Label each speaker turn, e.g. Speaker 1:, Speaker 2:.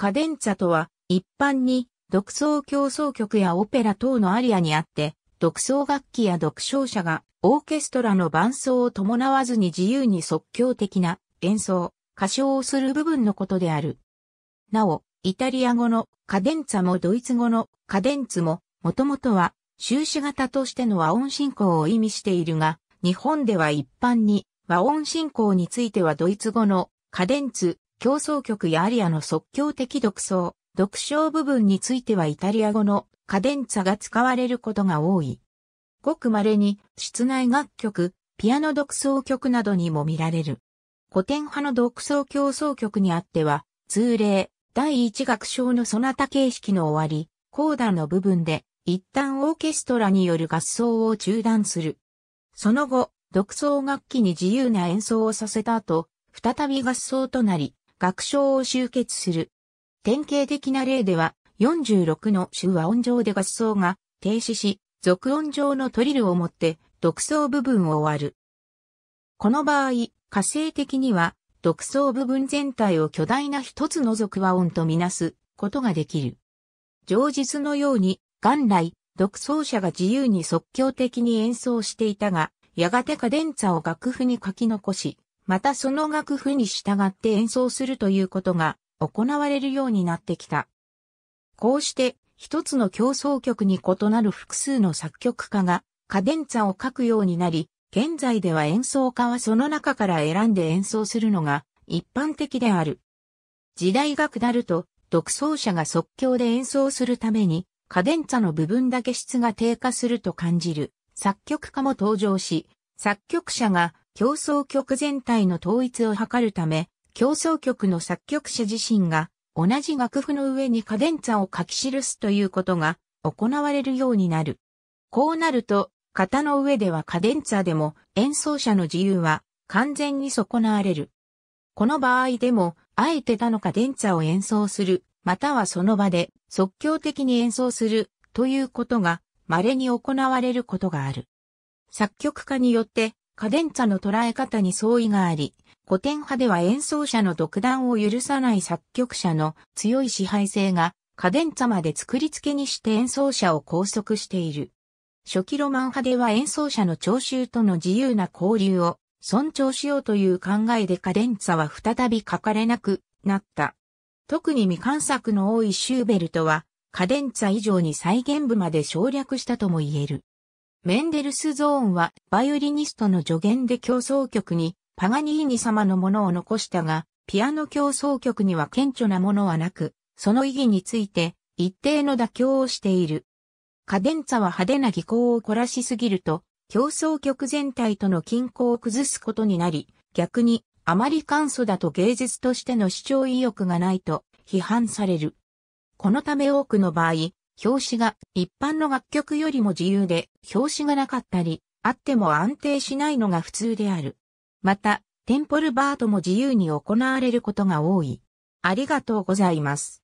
Speaker 1: カデンツァとは、一般に、独奏競奏曲やオペラ等のアリアにあって、独奏楽器や独唱者が、オーケストラの伴奏を伴わずに自由に即興的な演奏、歌唱をする部分のことである。なお、イタリア語のカデンツァもドイツ語のカデンツも、もともとは、終始型としての和音進行を意味しているが、日本では一般に和音進行についてはドイツ語のカデンツ競争曲やアリアの即興的独奏、独唱部分についてはイタリア語のカデンツァが使われることが多い。ごく稀に室内楽曲、ピアノ独奏曲などにも見られる。古典派の独奏競争曲にあっては、通例、第一楽章のそなた形式の終わり、コーダの部分で、一旦オーケストラによる合奏を中断する。その後、独奏楽器に自由な演奏をさせた後、再び合奏となり、学章を集結する。典型的な例では、46の手話音上で合奏が停止し、続音上のトリルを持って独奏部分を終わる。この場合、火星的には独奏部分全体を巨大な一つの続和音とみなすことができる。上述のように、元来、独奏者が自由に即興的に演奏していたが、やがてカデンツァを楽譜に書き残し、またその楽譜に従って演奏するということが行われるようになってきた。こうして、一つの競争曲に異なる複数の作曲家が、カデンツァを書くようになり、現在では演奏家はその中から選んで演奏するのが一般的である。時代が下ると、独奏者が即興で演奏するために、カデンツァの部分だけ質が低下すると感じる作曲家も登場し、作曲者が競争曲全体の統一を図るため、競争曲の作曲者自身が同じ楽譜の上にカデンツァを書き記すということが行われるようになる。こうなると、型の上ではカデンツァでも演奏者の自由は完全に損なわれる。この場合でも、あえて他のカデンツァを演奏する、またはその場で即興的に演奏するということが稀に行われることがある。作曲家によってカデンツァの捉え方に相違があり、古典派では演奏者の独断を許さない作曲者の強い支配性が、カデンツァまで作り付けにして演奏者を拘束している。初期ロマン派では演奏者の聴衆との自由な交流を尊重しようという考えでカデンツァは再び書かれなくなった。特に未完作の多いシューベルトは、カデンツァ以上に再現部まで省略したとも言える。メンデルスゾーンはバイオリニストの助言で競争曲にパガニーニ様のものを残したが、ピアノ競争曲には顕著なものはなく、その意義について一定の妥協をしている。カデンツァは派手な技巧を凝らしすぎると、競争曲全体との均衡を崩すことになり、逆にあまり簡素だと芸術としての主張意欲がないと批判される。このため多くの場合、表紙が一般の楽曲よりも自由で、表紙がなかったり、あっても安定しないのが普通である。また、テンポルバートも自由に行われることが多い。ありがとうございます。